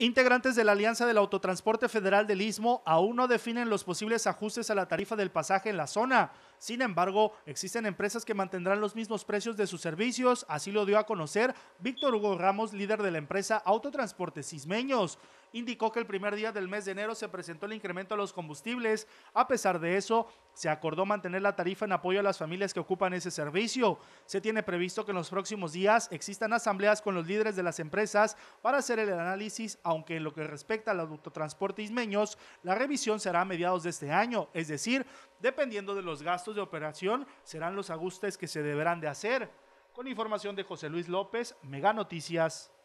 Integrantes de la Alianza del Autotransporte Federal del Istmo aún no definen los posibles ajustes a la tarifa del pasaje en la zona. Sin embargo, existen empresas que mantendrán los mismos precios de sus servicios, así lo dio a conocer Víctor Hugo Ramos, líder de la empresa Autotransporte Cismeños. Indicó que el primer día del mes de enero se presentó el incremento a los combustibles. A pesar de eso, se acordó mantener la tarifa en apoyo a las familias que ocupan ese servicio. Se tiene previsto que en los próximos días existan asambleas con los líderes de las empresas para hacer el análisis, aunque en lo que respecta al autotransporte ismeños, la revisión será a mediados de este año, es decir, Dependiendo de los gastos de operación, serán los ajustes que se deberán de hacer. Con información de José Luis López, Mega Noticias.